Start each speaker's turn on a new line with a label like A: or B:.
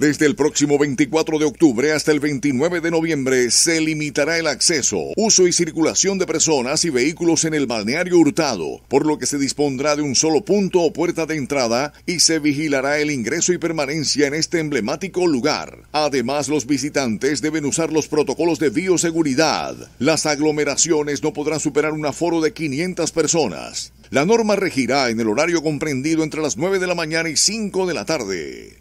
A: Desde el próximo 24 de octubre hasta el 29 de noviembre se limitará el acceso, uso y circulación de personas y vehículos en el balneario Hurtado, por lo que se dispondrá de un solo punto o puerta de entrada y se vigilará el ingreso y permanencia en este emblemático lugar. Además, los visitantes deben usar los protocolos de bioseguridad. Las aglomeraciones no podrán superar un aforo de 500 personas. La norma regirá en el horario comprendido entre las 9 de la mañana y 5 de la tarde.